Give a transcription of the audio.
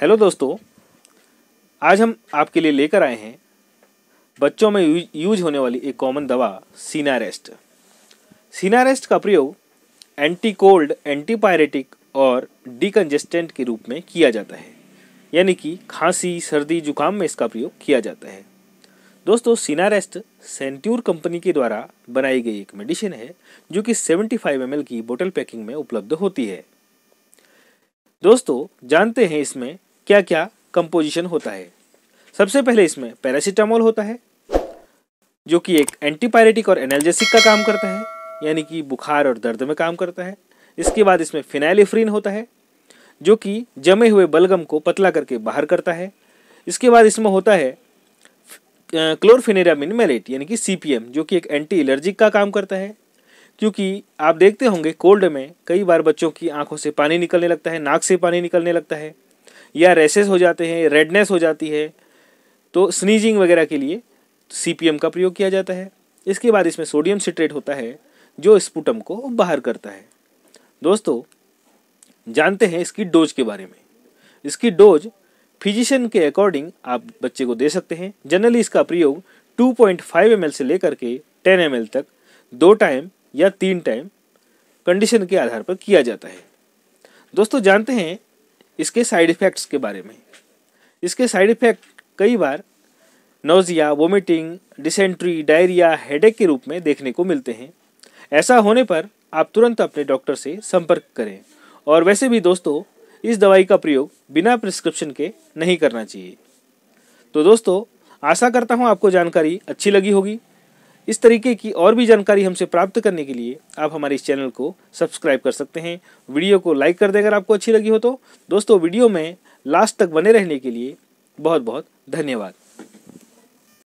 hello दोस्तों आज हम आपके लिए लेकर आए हैं बच्चों में यूज होने वाली एक कॉमन दवा सीनारेस्ट सीनारेस्ट e e का प्रयोग एंटी कोल्ड एंटीपायरेटिक और डीकंजेस्टेंट के रूप में किया जाता है यानी कि खांसी सर्दी जुकाम में इसका प्रयोग किया जाता है दोस्तों सीनारेस्ट सेंट्यूर e कंपनी के द्वारा बनाई गई एक मेडिसिन है जो कि 75 फाइव की बोतल पैकिंग में उपलब्ध होती है दोस्तों जानते हैं इसमें क्या क्या कंपोजिशन होता है सबसे पहले इसमें पैरासीटामोल होता है जो कि एक एंटीपायरेटिक और एनर्जेसिक का काम करता है यानी कि बुखार और दर्द में काम करता है इसके बाद इसमें फिनाइलिफ्रीन होता है जो कि जमे हुए बलगम को पतला करके बाहर करता है इसके बाद इसमें होता है क्लोरफिनेरामिन मेलेट यानी कि सी जो कि एक एंटी एलर्जिक का काम करता है क्योंकि आप देखते होंगे कोल्ड में कई बार बच्चों की आंखों से पानी निकलने लगता है नाक से पानी निकलने लगता है या रेसेस हो जाते हैं रेडनेस हो जाती है तो स्नीजिंग वगैरह के लिए सी का प्रयोग किया जाता है इसके बाद इसमें सोडियम सिट्रेट होता है जो स्पुटम को बाहर करता है दोस्तों जानते हैं इसकी डोज के बारे में इसकी डोज फिजिशियन के अकॉर्डिंग आप बच्चे को दे सकते हैं जनरली इसका प्रयोग 2.5 पॉइंट से लेकर के 10 एम तक दो टाइम या तीन टाइम कंडीशन के आधार पर किया जाता है दोस्तों जानते हैं इसके साइड इफ़ेक्ट्स के बारे में इसके साइड इफ़ेक्ट कई बार nausea vomiting dysentery diarrhoea headache के रूप में देखने को मिलते हैं ऐसा होने पर आप तुरंत अपने डॉक्टर से संपर्क करें और वैसे भी दोस्तों इस दवाई का प्रयोग बिना प्रिस्क्रिप्शन के नहीं करना चाहिए तो दोस्तों आशा करता हूँ आपको जानकारी अच्छी लगी होगी इस तरीके की और भी जानकारी हमसे प्राप्त करने के लिए आप हमारे इस चैनल को सब्सक्राइब कर सकते हैं वीडियो को लाइक कर दें अगर आपको अच्छी लगी हो तो दोस्तों वीडियो में लास्ट तक बने रहने के लिए बहुत बहुत धन्यवाद